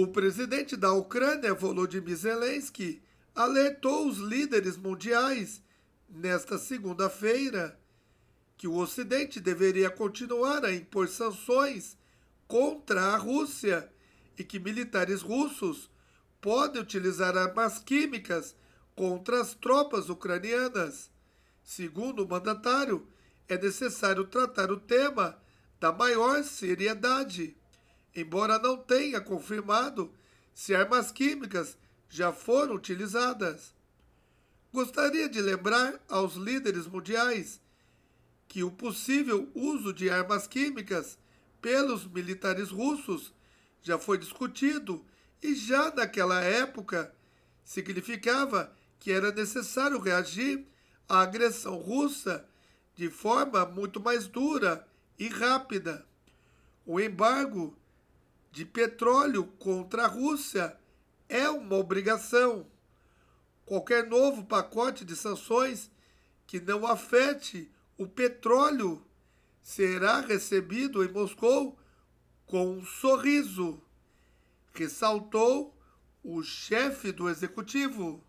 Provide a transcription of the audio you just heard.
O presidente da Ucrânia, Volodymyr Zelensky, alertou os líderes mundiais nesta segunda-feira que o Ocidente deveria continuar a impor sanções contra a Rússia e que militares russos podem utilizar armas químicas contra as tropas ucranianas. Segundo o mandatário, é necessário tratar o tema da maior seriedade embora não tenha confirmado se armas químicas já foram utilizadas. Gostaria de lembrar aos líderes mundiais que o possível uso de armas químicas pelos militares russos já foi discutido e já naquela época significava que era necessário reagir à agressão russa de forma muito mais dura e rápida. O embargo de petróleo contra a Rússia é uma obrigação. Qualquer novo pacote de sanções que não afete o petróleo será recebido em Moscou com um sorriso, ressaltou o chefe do executivo.